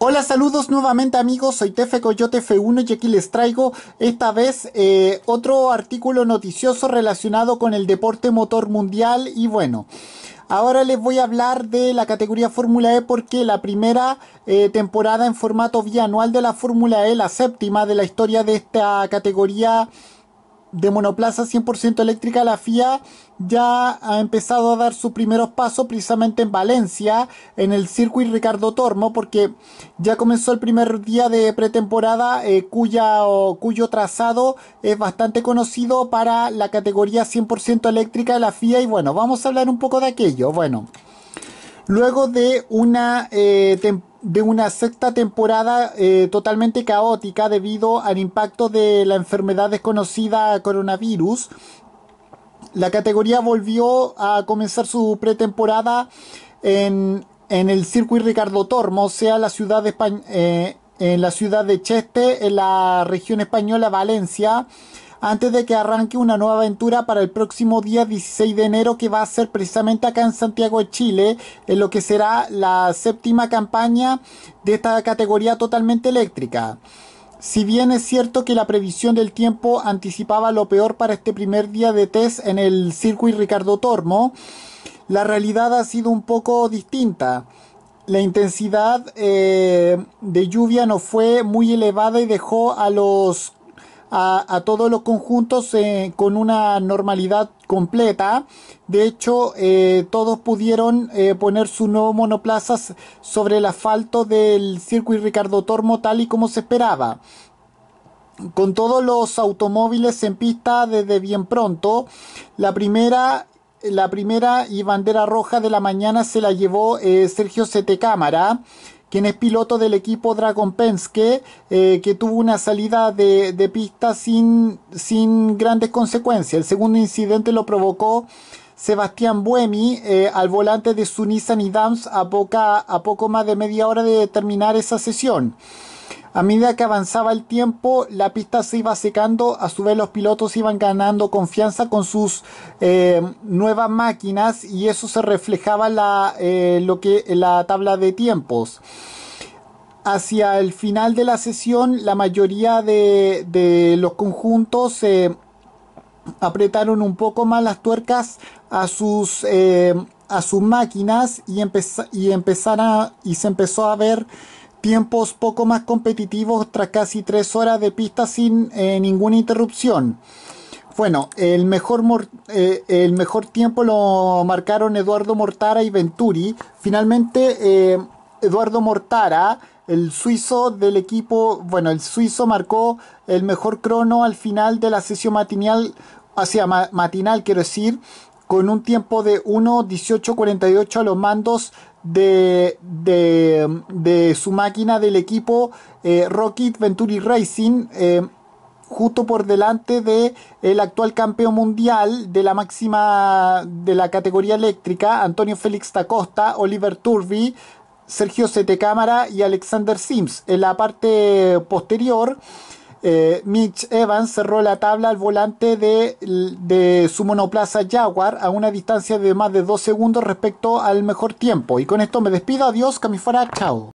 Hola, saludos nuevamente amigos, soy Tefe Coyote F1 y aquí les traigo esta vez eh, otro artículo noticioso relacionado con el deporte motor mundial y bueno, ahora les voy a hablar de la categoría Fórmula E porque la primera eh, temporada en formato bianual de la Fórmula E, la séptima de la historia de esta categoría de monoplaza 100% eléctrica, la FIA ya ha empezado a dar sus primeros pasos precisamente en Valencia, en el circuito Ricardo Tormo, porque ya comenzó el primer día de pretemporada eh, cuya, cuyo trazado es bastante conocido para la categoría 100% eléctrica de la FIA y bueno, vamos a hablar un poco de aquello. Bueno, Luego de una, eh, de una sexta temporada eh, totalmente caótica debido al impacto de la enfermedad desconocida coronavirus, la categoría volvió a comenzar su pretemporada en, el Circuit Ricardo Tormo, o sea, la ciudad de eh, en la ciudad de Cheste, en la región española Valencia antes de que arranque una nueva aventura para el próximo día 16 de enero que va a ser precisamente acá en Santiago de Chile, en lo que será la séptima campaña de esta categoría totalmente eléctrica. Si bien es cierto que la previsión del tiempo anticipaba lo peor para este primer día de test en el circuito Ricardo Tormo, la realidad ha sido un poco distinta. La intensidad eh, de lluvia no fue muy elevada y dejó a los a, todos los conjuntos eh, con una normalidad completa. De hecho, eh, todos pudieron eh, poner sus nuevos monoplazas sobre el asfalto del circuito Ricardo Tormo tal y como se esperaba. Con todos los automóviles en pista desde bien pronto, la primera la primera y bandera roja de la mañana se la llevó Sergio Sete Cámara quien es piloto del equipo Dragon Penske, eh, que tuvo una salida de, pista sin, sin, grandes consecuencias. El segundo incidente lo provocó Sebastián Buemi eh, al volante de su Nissan Dams a, poca, a poco más de media hora de terminar esa sesión. A medida que avanzaba el tiempo, la pista se iba secando, a su vez los pilotos iban ganando confianza con sus eh, nuevas máquinas y eso se reflejaba en eh, lo que, la tabla de tiempos. Hacia el final de la sesión, la mayoría de, los conjuntos eh, apretaron un poco más las tuercas a sus, máquinas y, y se empezó a ver tiempos poco más competitivos tras casi tres horas de pista sin eh, ninguna interrupción. Bueno, el mejor, eh, el mejor tiempo lo marcaron Eduardo Mortara y Venturi. Finalmente, eh, Eduardo Mortara, el suizo del equipo, bueno, el suizo marcó el mejor crono al final de la sesión matinal, hacia matinal quiero decir, con un tiempo de 1.18.48 a los mandos de, de, su máquina del equipo eh, Rocket Venturi Racing, eh, justo por delante de el actual campeón mundial de la máxima de la categoría eléctrica, Antonio Félix Tacosta, Oliver Turbi, Sergio Cámara y Alexander Sims. En la parte posterior eh, Mitch Evans cerró la tabla al volante de, de, su monoplaza Jaguar a una distancia de más de dos segundos respecto al mejor tiempo. Y con esto me despido, adiós, camifora, chao.